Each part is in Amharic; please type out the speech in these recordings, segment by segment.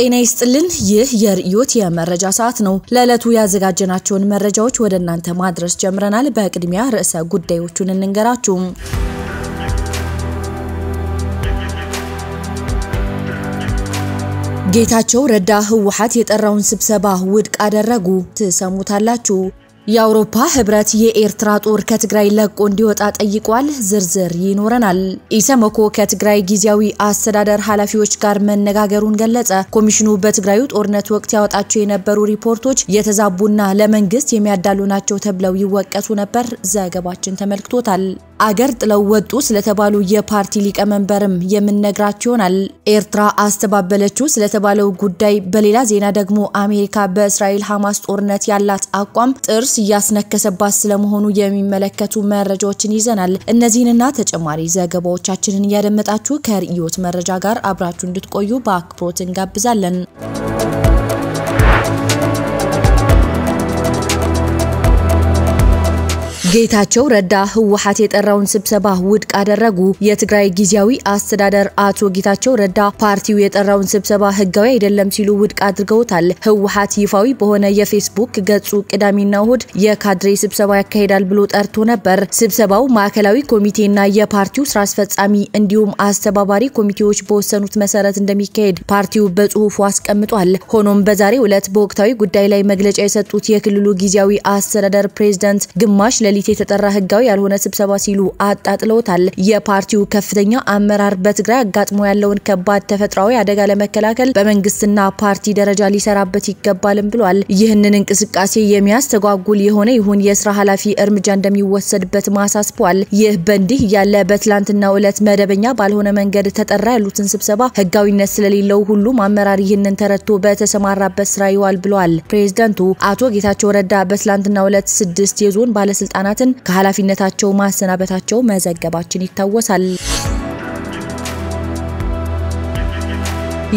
ጤና ይስጥልን። ይህ የርዕዮት የመረጃ ሰዓት ነው። ለዕለቱ ያዘጋጀናቸውን መረጃዎች ወደ እናንተ ማድረስ ጀምረናል። በቅድሚያ ርዕሰ ጉዳዮቹን እንንገራችሁ። ጌታቸው ረዳ ህወሓት የጠራውን ስብሰባ ውድቅ አደረጉ። ትሰሙታላችሁ። የአውሮፓ ህብረት የኤርትራ ጦር ከትግራይ ለቆ እንዲወጣ ጠይቋል። ዝርዝር ይኖረናል። ኢሰመኮ ከትግራይ ጊዜያዊ አስተዳደር ኃላፊዎች ጋር መነጋገሩን ገለጸ። ኮሚሽኑ በትግራዩ ጦርነት ወቅት ያወጣቸው የነበሩ ሪፖርቶች የተዛቡና ለመንግስት የሚያዳሉ ናቸው ተብለው ይወቀሱ ነበር። ዘገባችን ተመልክቶታል። አገር ጥለው ወጡ ስለተባሉ የፓርቲ ሊቀመንበርም የምንነግራችሁ ይሆናል። ኤርትራ አስተባበለችው ስለተባለው ጉዳይ በሌላ ዜና ደግሞ አሜሪካ በእስራኤል ሐማስ ጦርነት ያላት አቋም ጥርስ እያስነከሰባት ስለመሆኑ የሚመለከቱ መረጃዎችን ይዘናል። እነዚህንና ተጨማሪ ዘገባዎቻችንን እያደመጣችሁ ከርዕዮት መረጃ ጋር አብራችሁ እንድትቆዩ በአክብሮት እንጋብዛለን። ጌታቸው ረዳ ህወሓት የጠራውን ስብሰባ ውድቅ አደረጉ። የትግራይ ጊዜያዊ አስተዳደር አቶ ጌታቸው ረዳ ፓርቲው የጠራውን ስብሰባ ህጋዊ አይደለም ሲሉ ውድቅ አድርገውታል። ህወሀት ይፋዊ በሆነ የፌስቡክ ገጹ ቅዳሜና እሁድ የካድሬ ስብሰባ ያካሂዳል ብሎ ጠርቶ ነበር። ስብሰባው ማዕከላዊ ኮሚቴና የፓርቲው ስራ አስፈጻሚ እንዲሁም አስተባባሪ ኮሚቴዎች በወሰኑት መሰረት እንደሚካሄድ ፓርቲው በጽሁፉ አስቀምጧል። ሆኖም በዛሬ ዕለት በወቅታዊ ጉዳይ ላይ መግለጫ የሰጡት የክልሉ ጊዜያዊ አስተዳደር ፕሬዝዳንት ግማሽ ሌሊት ሌሊት የተጠራ ህጋዊ ያልሆነ ስብሰባ ሲሉ አጣጥለውታል። የፓርቲው ከፍተኛ አመራር በትግራይ አጋጥሞ ያለውን ከባድ ተፈጥሯዊ አደጋ ለመከላከል በመንግስትና ፓርቲ ደረጃ ሊሰራበት ይገባልም ብሏል። ይህንን እንቅስቃሴ የሚያስተጓጉል የሆነ ይሁን የስራ ኃላፊ እርምጃ እንደሚወሰድበት ማሳስቧል። ይህ በእንዲህ እያለ በትላንትናው ዕለት መደበኛ ባልሆነ መንገድ ተጠራ ያሉትን ስብሰባ ህጋዊነት ስለሌለው ሁሉም አመራር ይህንን ተረድቶ በተሰማራበት ስራ ይዋል ብለዋል። ፕሬዝደንቱ አቶ ጌታቸው ረዳ በትላንትናው ዕለት ስድስት የዞን ባለስልጣናት ህጻናትን ከኃላፊነታቸው ማሰናበታቸው መዘገባችን ይታወሳል።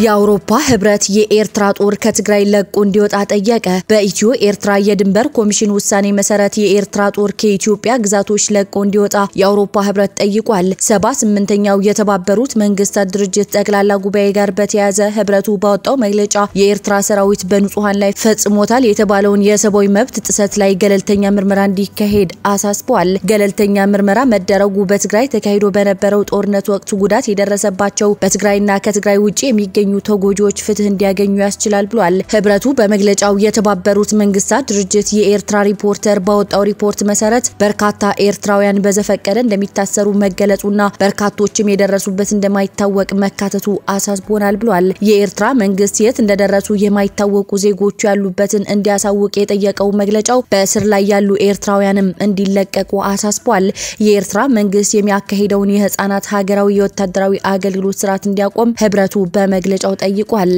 የአውሮፓ ህብረት የኤርትራ ጦር ከትግራይ ለቆ እንዲወጣ ጠየቀ። በኢትዮ ኤርትራ የድንበር ኮሚሽን ውሳኔ መሰረት የኤርትራ ጦር ከኢትዮጵያ ግዛቶች ለቆ እንዲወጣ የአውሮፓ ህብረት ጠይቋል። ሰባ ስምንተኛው የተባበሩት መንግስታት ድርጅት ጠቅላላ ጉባኤ ጋር በተያያዘ ህብረቱ ባወጣው መግለጫ የኤርትራ ሰራዊት በንጹሐን ላይ ፈጽሞታል የተባለውን የሰብአዊ መብት ጥሰት ላይ ገለልተኛ ምርመራ እንዲካሄድ አሳስበዋል። ገለልተኛ ምርመራ መደረጉ በትግራይ ተካሂዶ በነበረው ጦርነት ወቅት ጉዳት የደረሰባቸው በትግራይና ከትግራይ ውጭ የሚገ የሚገኙ ተጎጂዎች ፍትህ እንዲያገኙ ያስችላል ብሏል። ህብረቱ በመግለጫው የተባበሩት መንግስታት ድርጅት የኤርትራ ሪፖርተር ባወጣው ሪፖርት መሰረት በርካታ ኤርትራውያን በዘፈቀደ እንደሚታሰሩ መገለጹና በርካቶችም የደረሱበት እንደማይታወቅ መካተቱ አሳስቦናል ብሏል። የኤርትራ መንግስት የት እንደደረሱ የማይታወቁ ዜጎቹ ያሉበትን እንዲያሳውቅ የጠየቀው መግለጫው በእስር ላይ ያሉ ኤርትራውያንም እንዲለቀቁ አሳስቧል። የኤርትራ መንግስት የሚያካሂደውን የህጻናት ሀገራዊ የወታደራዊ አገልግሎት ስርዓት እንዲያቆም ህብረቱ በመግለ መግለጫው ጠይቋል።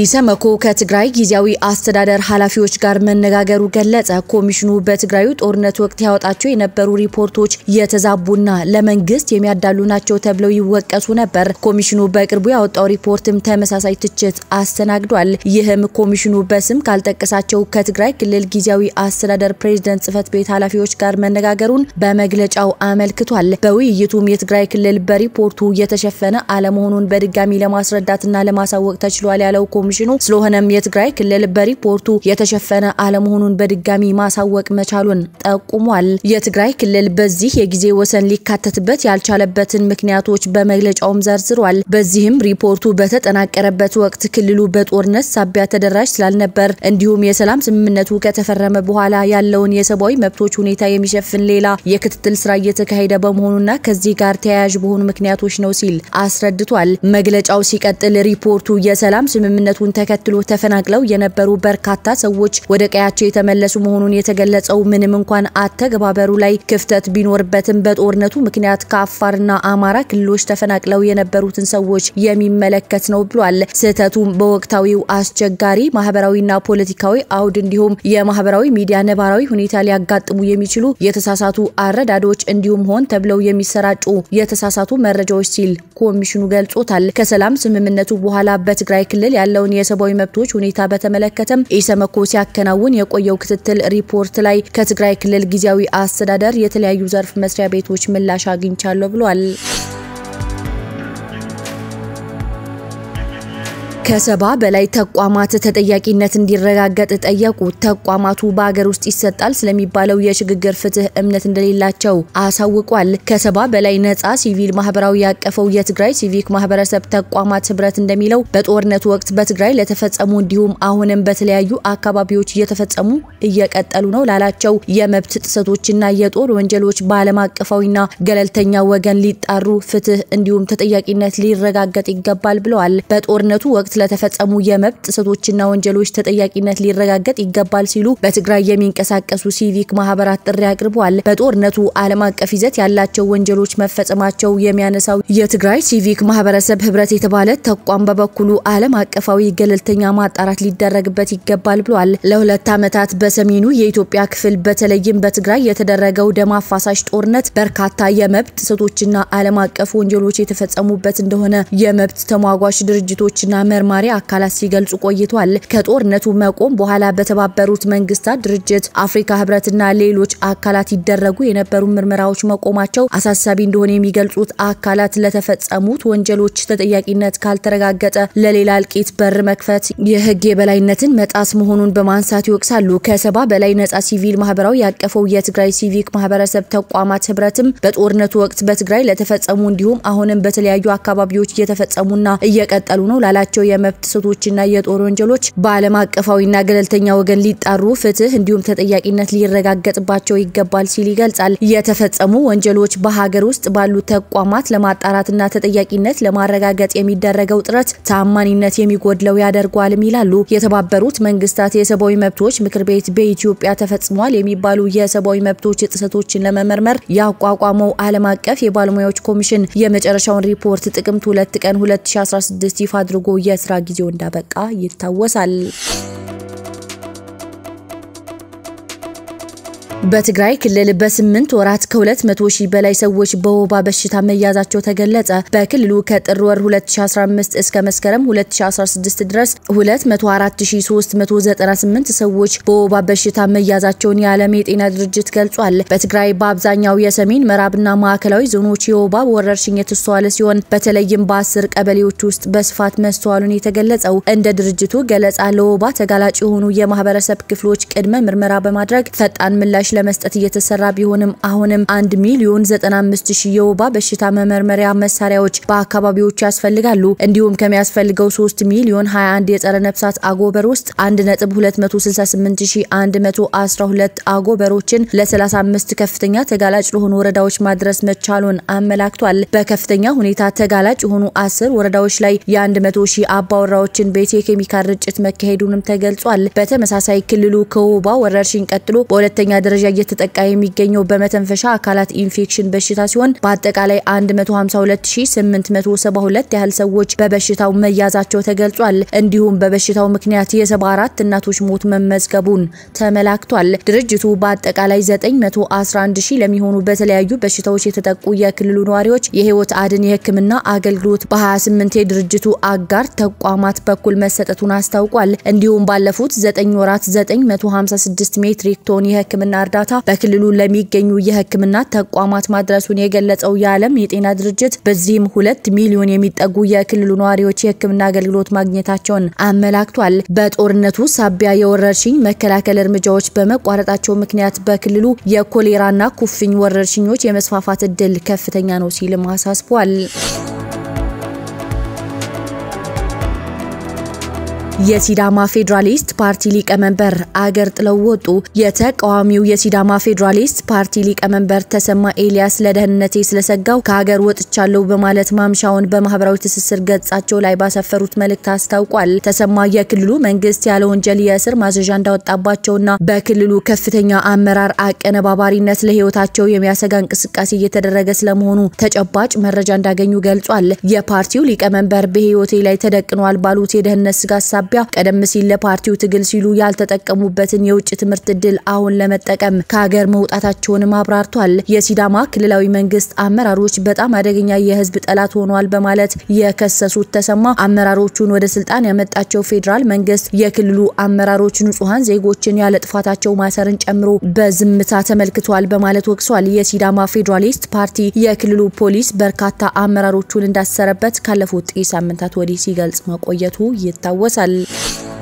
ኢሰመኮ ከትግራይ ጊዜያዊ አስተዳደር ኃላፊዎች ጋር መነጋገሩ ገለጸ። ኮሚሽኑ በትግራዩ ጦርነት ወቅት ያወጣቸው የነበሩ ሪፖርቶች የተዛቡና ለመንግስት የሚያዳሉ ናቸው ተብለው ይወቀሱ ነበር። ኮሚሽኑ በቅርቡ ያወጣው ሪፖርትም ተመሳሳይ ትችት አስተናግዷል። ይህም ኮሚሽኑ በስም ካልጠቀሳቸው ከትግራይ ክልል ጊዜያዊ አስተዳደር ፕሬዝደንት ጽህፈት ቤት ኃላፊዎች ጋር መነጋገሩን በመግለጫው አመልክቷል። በውይይቱም የትግራይ ክልል በሪፖርቱ የተሸፈነ አለመሆኑን በድጋሚ ለማስረዳትና ለማሳወቅ ተችሏል ያለው ኮሚሽኑ ስለሆነም የትግራይ ክልል በሪፖርቱ የተሸፈነ አለመሆኑን በድጋሚ ማሳወቅ መቻሉን ጠቁሟል። የትግራይ ክልል በዚህ የጊዜ ወሰን ሊካተትበት ያልቻለበትን ምክንያቶች በመግለጫውም ዘርዝሯል። በዚህም ሪፖርቱ በተጠናቀረበት ወቅት ክልሉ በጦርነት ሳቢያ ተደራሽ ስላልነበር እንዲሁም የሰላም ስምምነቱ ከተፈረመ በኋላ ያለውን የሰብአዊ መብቶች ሁኔታ የሚሸፍን ሌላ የክትትል ስራ እየተካሄደ በመሆኑና ከዚህ ጋር ተያያዥ በሆኑ ምክንያቶች ነው ሲል አስረድቷል። መግለጫው ሲቀጥል ሪፖርቱ የሰላም ስምምነ ስምምነቱን ተከትሎ ተፈናቅለው የነበሩ በርካታ ሰዎች ወደ ቀያቸው የተመለሱ መሆኑን የተገለጸው ምንም እንኳን አተገባበሩ ላይ ክፍተት ቢኖርበትም በጦርነቱ ምክንያት ከአፋርና አማራ ክልሎች ተፈናቅለው የነበሩትን ሰዎች የሚመለከት ነው ብሏል። ስህተቱም በወቅታዊው አስቸጋሪ ማህበራዊና ፖለቲካዊ አውድ እንዲሁም የማህበራዊ ሚዲያ ነባራዊ ሁኔታ ሊያጋጥሙ የሚችሉ የተሳሳቱ አረዳዶች እንዲሁም ሆን ተብለው የሚሰራጩ የተሳሳቱ መረጃዎች ሲል ኮሚሽኑ ገልጾታል። ከሰላም ስምምነቱ በኋላ በትግራይ ክልል ያለ ያለውን የሰብአዊ መብቶች ሁኔታ በተመለከተም ኢሰመኮ ሲያከናውን የቆየው ክትትል ሪፖርት ላይ ከትግራይ ክልል ጊዜያዊ አስተዳደር የተለያዩ ዘርፍ መስሪያ ቤቶች ምላሽ አግኝቻለሁ ብሏል። ከሰባ በላይ ተቋማት ተጠያቂነት እንዲረጋገጥ ጠየቁ። ተቋማቱ በሀገር ውስጥ ይሰጣል ስለሚባለው የሽግግር ፍትህ እምነት እንደሌላቸው አሳውቋል። ከሰባ በላይ ነጻ ሲቪል ማህበራዊ ያቀፈው የትግራይ ሲቪክ ማህበረሰብ ተቋማት ህብረት እንደሚለው በጦርነቱ ወቅት በትግራይ ለተፈጸሙ እንዲሁም አሁንም በተለያዩ አካባቢዎች እየተፈጸሙ እየቀጠሉ ነው ላላቸው የመብት ጥሰቶችና የጦር ወንጀሎች በዓለም አቀፋዊና ገለልተኛ ወገን ሊጣሩ ፍትህ እንዲሁም ተጠያቂነት ሊረጋገጥ ይገባል ብለዋል። በጦርነቱ ወቅት ወቅት ለተፈጸሙ የመብት ጥሰቶችና ወንጀሎች ተጠያቂነት ሊረጋገጥ ይገባል ሲሉ በትግራይ የሚንቀሳቀሱ ሲቪክ ማህበራት ጥሪ አቅርበዋል። በጦርነቱ ዓለም አቀፍ ይዘት ያላቸው ወንጀሎች መፈጸማቸው የሚያነሳው የትግራይ ሲቪክ ማህበረሰብ ህብረት የተባለ ተቋም በበኩሉ ዓለም አቀፋዊ ገለልተኛ ማጣራት ሊደረግበት ይገባል ብሏል። ለሁለት ዓመታት በሰሜኑ የኢትዮጵያ ክፍል በተለይም በትግራይ የተደረገው ደም አፋሳሽ ጦርነት በርካታ የመብት ጥሰቶችና ዓለም አቀፍ ወንጀሎች የተፈጸሙበት እንደሆነ የመብት ተሟጓች ድርጅቶችና መር ማሪ አካላት ሲገልጹ ቆይቷል። ከጦርነቱ መቆም በኋላ በተባበሩት መንግስታት ድርጅት፣ አፍሪካ ህብረትና ሌሎች አካላት ይደረጉ የነበሩ ምርመራዎች መቆማቸው አሳሳቢ እንደሆነ የሚገልጹት አካላት ለተፈጸሙት ወንጀሎች ተጠያቂነት ካልተረጋገጠ ለሌላ እልቂት በር መክፈት የህግ የበላይነትን መጣስ መሆኑን በማንሳት ይወቅሳሉ። ከሰባ በላይ ነጻ ሲቪል ማህበራዊ ያቀፈው የትግራይ ሲቪክ ማህበረሰብ ተቋማት ህብረትም በጦርነቱ ወቅት በትግራይ ለተፈጸሙ እንዲሁም አሁንም በተለያዩ አካባቢዎች እየተፈጸሙና እየቀጠሉ ነው ላላቸው የመብት ጥሰቶችና የጦር ወንጀሎች በዓለም አቀፋዊና ገለልተኛ ወገን ሊጣሩ፣ ፍትህ እንዲሁም ተጠያቂነት ሊረጋገጥባቸው ይገባል ሲል ይገልጻል። የተፈጸሙ ወንጀሎች በሀገር ውስጥ ባሉ ተቋማት ለማጣራትና ተጠያቂነት ለማረጋገጥ የሚደረገው ጥረት ታማኒነት የሚጎድለው ያደርጓልም ይላሉ። የተባበሩት መንግስታት የሰብአዊ መብቶች ምክር ቤት በኢትዮጵያ ተፈጽሟል የሚባሉ የሰብአዊ መብቶች ጥሰቶችን ለመመርመር ያቋቋመው ዓለም አቀፍ የባለሙያዎች ኮሚሽን የመጨረሻውን ሪፖርት ጥቅምት 2 ቀን 2016 ይፋ አድርጎ ለስራ ጊዜው እንዳበቃ ይታወሳል። በትግራይ ክልል በስምንት ወራት ከ200 ሺህ በላይ ሰዎች በወባ በሽታ መያዛቸው ተገለጸ። በክልሉ ከጥር ወር 2015 እስከ መስከረም 2016 ድረስ 204398 ሰዎች በወባ በሽታ መያዛቸውን የዓለም የጤና ድርጅት ገልጿል። በትግራይ በአብዛኛው የሰሜን ምዕራብና ማዕከላዊ ዞኖች የወባ ወረርሽኝ የተስተዋለ ሲሆን በተለይም በአስር ቀበሌዎች ውስጥ በስፋት መስተዋሉን የተገለጸው እንደ ድርጅቱ ገለጻ ለወባ ተጋላጭ የሆኑ የማህበረሰብ ክፍሎች ቅድመ ምርመራ በማድረግ ፈጣን ምላሽ ለመስጠት እየተሰራ ቢሆንም አሁንም 1 ሚሊዮን 95 ሺህ የወባ በሽታ መመርመሪያ መሳሪያዎች በአካባቢዎቹ ያስፈልጋሉ። እንዲሁም ከሚያስፈልገው 3 ሚሊዮን 21 የጸረ ነፍሳት አጎበር ውስጥ 112 አጎበሮችን ለ35 ከፍተኛ ተጋላጭ ለሆኑ ወረዳዎች ማድረስ መቻሉን አመላክቷል። በከፍተኛ ሁኔታ ተጋላጭ የሆኑ 10 ወረዳዎች ላይ የ100 ሺህ አባወራዎችን ቤት የኬሚካል ርጭት መካሄዱንም ተገልጿል። በተመሳሳይ ክልሉ ከወባ ወረርሽኝ ቀጥሎ በሁለተኛ ደረጃ መረጃ እየተጠቃ የሚገኘው በመተንፈሻ አካላት ኢንፌክሽን በሽታ ሲሆን በአጠቃላይ 152872 ያህል ሰዎች በበሽታው መያዛቸው ተገልጿል። እንዲሁም በበሽታው ምክንያት የ74 እናቶች ሞት መመዝገቡን ተመላክቷል። ድርጅቱ በአጠቃላይ 911 ሺህ ለሚሆኑ በተለያዩ በሽታዎች የተጠቁ የክልሉ ነዋሪዎች የህይወት አድን የህክምና አገልግሎት በ28 የድርጅቱ አጋር ተቋማት በኩል መሰጠቱን አስታውቋል። እንዲሁም ባለፉት 9 ወራት 956 ሜትሪክ ቶን የህክምና እርዳታ በክልሉ ለሚገኙ የህክምና ተቋማት ማድረሱን የገለጸው የዓለም የጤና ድርጅት በዚህም ሁለት ሚሊዮን የሚጠጉ የክልሉ ነዋሪዎች የህክምና አገልግሎት ማግኘታቸውን አመላክቷል። በጦርነቱ ሳቢያ የወረርሽኝ መከላከል እርምጃዎች በመቋረጣቸው ምክንያት በክልሉ የኮሌራና ኩፍኝ ወረርሽኞች የመስፋፋት እድል ከፍተኛ ነው ሲልም አሳስቧል። የሲዳማ ፌዴራሊስት ፓርቲ ሊቀመንበር አገር ጥለው ወጡ። የተቃዋሚው የሲዳማ ፌዴራሊስት ፓርቲ ሊቀመንበር ተሰማ ኤልያስ ለደህንነቴ ስለሰጋው ከሀገር ወጥቻለሁ በማለት ማምሻውን በማህበራዊ ትስስር ገጻቸው ላይ ባሰፈሩት መልእክት አስታውቋል። ተሰማ የክልሉ መንግስት ያለ ወንጀል የእስር ማዘዣ እንዳወጣባቸውና በክልሉ ከፍተኛ አመራር አቀነባባሪነት ለህይወታቸው የሚያሰጋ እንቅስቃሴ እየተደረገ ስለመሆኑ ተጨባጭ መረጃ እንዳገኙ ገልጿል። የፓርቲው ሊቀመንበር በህይወቴ ላይ ተደቅኗል ባሉት የደህንነት ስጋት ሳቢያ ቀደም ሲል ለፓርቲው ትግል ሲሉ ያልተጠቀሙበትን የውጭ ትምህርት እድል አሁን ለመጠቀም ከሀገር መውጣታቸውንም አብራርቷል። የሲዳማ ክልላዊ መንግስት አመራሮች በጣም አደገኛ የህዝብ ጠላት ሆኗል በማለት የከሰሱት ተሰማ አመራሮቹን ወደ ስልጣን ያመጣቸው ፌዴራል መንግስት የክልሉ አመራሮች ንጹሐን ዜጎችን ያለ ጥፋታቸው ማሰርን ጨምሮ በዝምታ ተመልክቷል በማለት ወቅሷል። የሲዳማ ፌዴራሊስት ፓርቲ የክልሉ ፖሊስ በርካታ አመራሮቹን እንዳሰረበት ካለፉት ጥቂት ሳምንታት ወዲህ ሲገልጽ መቆየቱ ይታወሳል። Bye.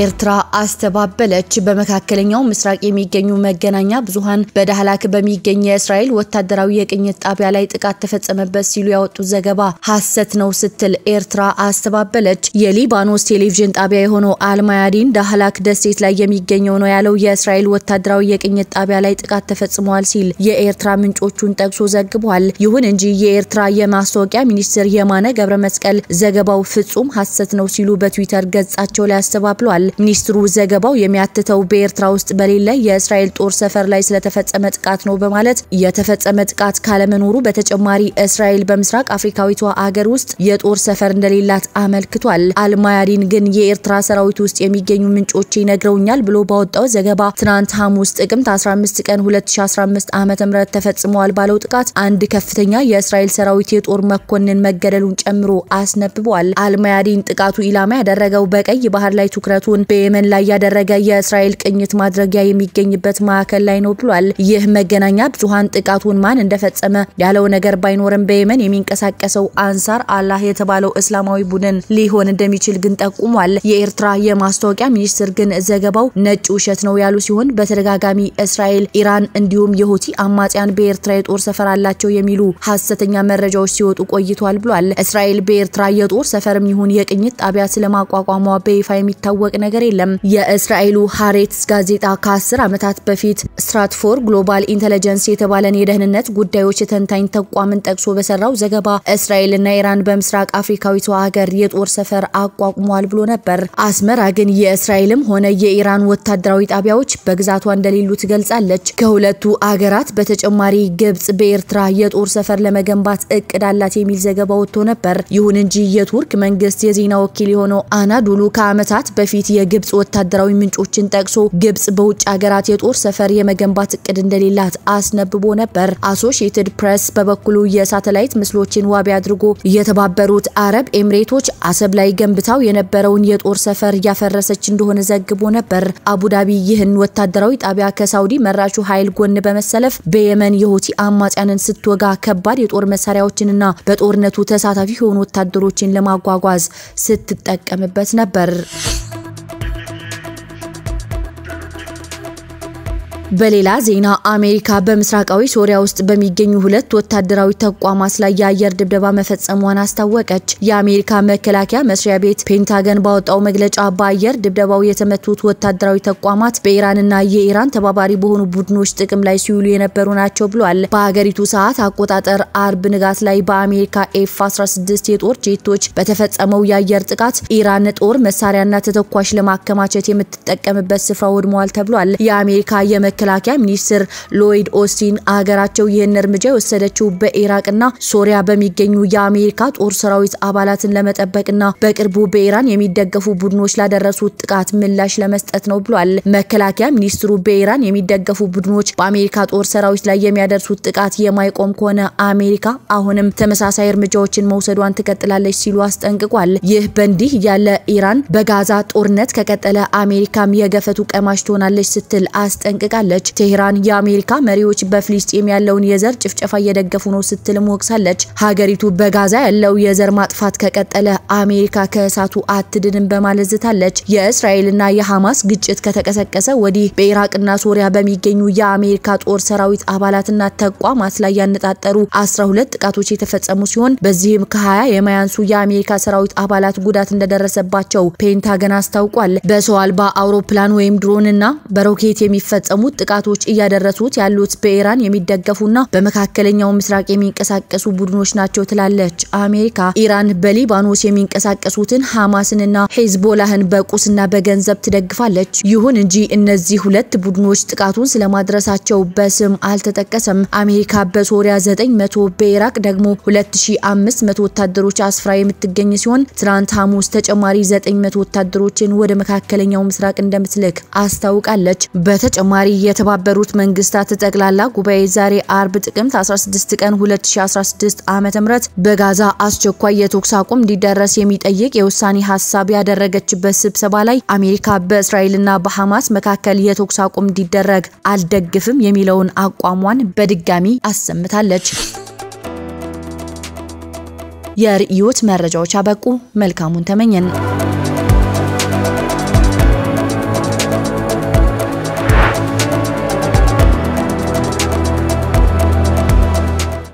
ኤርትራ አስተባበለች። በመካከለኛው ምስራቅ የሚገኙ መገናኛ ብዙሃን በዳህላክ በሚገኝ የእስራኤል ወታደራዊ የቅኝት ጣቢያ ላይ ጥቃት ተፈጸመበት ሲሉ ያወጡት ዘገባ ሐሰት ነው ስትል ኤርትራ አስተባበለች። የሊባኖስ ቴሌቪዥን ጣቢያ የሆነው አልማያዲን ዳህላክ ደሴት ላይ የሚገኘው ነው ያለው የእስራኤል ወታደራዊ የቅኝት ጣቢያ ላይ ጥቃት ተፈጽሟል ሲል የኤርትራ ምንጮቹን ጠቅሶ ዘግቧል። ይሁን እንጂ የኤርትራ የማስታወቂያ ሚኒስትር የማነ ገብረ መስቀል ዘገባው ፍጹም ሐሰት ነው ሲሉ በትዊተር ገጻቸው ላይ አስተባብሏል። ሚኒስትሩ ዘገባው የሚያትተው በኤርትራ ውስጥ በሌለ የእስራኤል ጦር ሰፈር ላይ ስለተፈጸመ ጥቃት ነው በማለት የተፈጸመ ጥቃት ካለመኖሩ በተጨማሪ እስራኤል በምስራቅ አፍሪካዊቷ አገር ውስጥ የጦር ሰፈር እንደሌላት አመልክቷል። አልማያዲን ግን የኤርትራ ሰራዊት ውስጥ የሚገኙ ምንጮች ይነግረውኛል ብሎ ባወጣው ዘገባ ትናንት ሐሙስ ጥቅምት 15 ቀን 2015 ዓ ም ተፈጽመዋል ባለው ጥቃት አንድ ከፍተኛ የእስራኤል ሰራዊት የጦር መኮንን መገደሉን ጨምሮ አስነብቧል። አልማያዲን ጥቃቱ ኢላማ ያደረገው በቀይ ባህር ላይ ትኩረቱ ኃይሉን በየመን ላይ ያደረገ የእስራኤል ቅኝት ማድረጊያ የሚገኝበት ማዕከል ላይ ነው ብሏል። ይህ መገናኛ ብዙሀን ጥቃቱን ማን እንደፈጸመ ያለው ነገር ባይኖርም በየመን የሚንቀሳቀሰው አንሳር አላህ የተባለው እስላማዊ ቡድን ሊሆን እንደሚችል ግን ጠቁሟል። የኤርትራ የማስታወቂያ ሚኒስትር ግን ዘገባው ነጭ ውሸት ነው ያሉ ሲሆን በተደጋጋሚ እስራኤል፣ ኢራን እንዲሁም የሁቲ አማጽያን በኤርትራ የጦር ሰፈር አላቸው የሚሉ ሀሰተኛ መረጃዎች ሲወጡ ቆይቷል ብሏል። እስራኤል በኤርትራ የጦር ሰፈርም ይሁን የቅኝት ጣቢያ ስለማቋቋሟ በይፋ የሚታወቅ ነገር የለም። የእስራኤሉ ሃሬትስ ጋዜጣ ከ10 ዓመታት በፊት ስትራትፎር ግሎባል ኢንቴሊጀንስ የተባለን የደህንነት ጉዳዮች የተንታኝ ተቋምን ጠቅሶ በሰራው ዘገባ እስራኤልና ኢራን በምስራቅ አፍሪካዊቷ ሀገር የጦር ሰፈር አቋቁሟል ብሎ ነበር። አስመራ ግን የእስራኤልም ሆነ የኢራን ወታደራዊ ጣቢያዎች በግዛቷ እንደሌሉ ትገልጻለች። ከሁለቱ አገራት በተጨማሪ ግብጽ በኤርትራ የጦር ሰፈር ለመገንባት እቅድ አላት የሚል ዘገባ ወጥቶ ነበር። ይሁን እንጂ የቱርክ መንግስት የዜና ወኪል የሆነው አናዱሉ ከዓመታት በፊት በፊት የግብጽ ወታደራዊ ምንጮችን ጠቅሶ ግብጽ በውጭ ሀገራት የጦር ሰፈር የመገንባት እቅድ እንደሌላት አስነብቦ ነበር። አሶሺየትድ ፕሬስ በበኩሉ የሳተላይት ምስሎችን ዋቢ አድርጎ የተባበሩት አረብ ኤምሬቶች አሰብ ላይ ገንብታው የነበረውን የጦር ሰፈር ያፈረሰች እንደሆነ ዘግቦ ነበር። አቡዳቢ ይህን ወታደራዊ ጣቢያ ከሳውዲ መራሹ ኃይል ጎን በመሰለፍ በየመን የሆቲ አማጽያንን ስትወጋ ከባድ የጦር መሳሪያዎችንና በጦርነቱ ተሳታፊ የሆኑ ወታደሮችን ለማጓጓዝ ስትጠቀምበት ነበር። በሌላ ዜና አሜሪካ በምስራቃዊ ሶሪያ ውስጥ በሚገኙ ሁለት ወታደራዊ ተቋማት ላይ የአየር ድብደባ መፈጸሟን አስታወቀች። የአሜሪካ መከላከያ መስሪያ ቤት ፔንታገን ባወጣው መግለጫ በአየር ድብደባው የተመቱት ወታደራዊ ተቋማት በኢራንና የኢራን ተባባሪ በሆኑ ቡድኖች ጥቅም ላይ ሲውሉ የነበሩ ናቸው ብሏል። በሀገሪቱ ሰዓት አቆጣጠር አርብ ንጋት ላይ በአሜሪካ ኤፍ 16 የጦር ጄቶች በተፈጸመው የአየር ጥቃት ኢራን ጦር መሳሪያና ተተኳሽ ለማከማቸት የምትጠቀምበት ስፍራ ወድመዋል ተብሏል። የአሜሪካ የመ መከላከያ ሚኒስትር ሎይድ ኦስቲን አገራቸው ይህን እርምጃ የወሰደችው በኢራቅና ሶሪያ በሚገኙ የአሜሪካ ጦር ሰራዊት አባላትን ለመጠበቅና በቅርቡ በኢራን የሚደገፉ ቡድኖች ላደረሱት ጥቃት ምላሽ ለመስጠት ነው ብሏል። መከላከያ ሚኒስትሩ በኢራን የሚደገፉ ቡድኖች በአሜሪካ ጦር ሰራዊት ላይ የሚያደርሱት ጥቃት የማይቆም ከሆነ አሜሪካ አሁንም ተመሳሳይ እርምጃዎችን መውሰዷን ትቀጥላለች ሲሉ አስጠንቅቋል። ይህ በእንዲህ ያለ ኢራን በጋዛ ጦርነት ከቀጠለ አሜሪካም የገፈቱ ቀማሽ ትሆናለች ስትል አስጠንቅቃል። ወቅሳለች። ቴሄራን የአሜሪካ መሪዎች በፍልስጤም ያለውን የዘር ጭፍጨፋ እየደገፉ ነው ስትልም ወቅሳለች። ሀገሪቱ በጋዛ ያለው የዘር ማጥፋት ከቀጠለ አሜሪካ ከእሳቱ አትድንም በማለት ዝታለች። የእስራኤልና የሐማስ ግጭት ከተቀሰቀሰ ወዲህ በኢራቅና ሶሪያ በሚገኙ የአሜሪካ ጦር ሰራዊት አባላትና ተቋማት ላይ ያነጣጠሩ 12 ጥቃቶች የተፈጸሙ ሲሆን በዚህም ከ20 የማያንሱ የአሜሪካ ሰራዊት አባላት ጉዳት እንደደረሰባቸው ፔንታገን አስታውቋል። በሰው አልባ አውሮፕላን ወይም ድሮንና በሮኬት የሚፈጸሙት ጥቃቶች እያደረሱት ያሉት በኢራን የሚደገፉና በመካከለኛው ምስራቅ የሚንቀሳቀሱ ቡድኖች ናቸው ትላለች አሜሪካ። ኢራን በሊባኖስ የሚንቀሳቀሱትን ሐማስንና ሄዝቦላህን በቁስና በገንዘብ ትደግፋለች። ይሁን እንጂ እነዚህ ሁለት ቡድኖች ጥቃቱን ስለማድረሳቸው በስም አልተጠቀሰም። አሜሪካ በሶሪያ 900 በኢራቅ ደግሞ 2500 ወታደሮች አስፍራ የምትገኝ ሲሆን ትናንት ሐሙስ ተጨማሪ 900 ወታደሮችን ወደ መካከለኛው ምስራቅ እንደምትልክ አስታውቃለች። በተጨማሪ የተባበሩት መንግስታት ጠቅላላ ጉባኤ ዛሬ አርብ ጥቅምት 16 ቀን 2016 ዓ.ም በጋዛ አስቸኳይ የተኩስ አቁም እንዲደረስ የሚጠይቅ የውሳኔ ሀሳብ ያደረገችበት ስብሰባ ላይ አሜሪካ በእስራኤልና በሐማስ መካከል የተኩስ አቁም እንዲደረግ አልደግፍም የሚለውን አቋሟን በድጋሚ አሰምታለች። የርዕዮት መረጃዎች አበቁ። መልካሙን ተመኘን።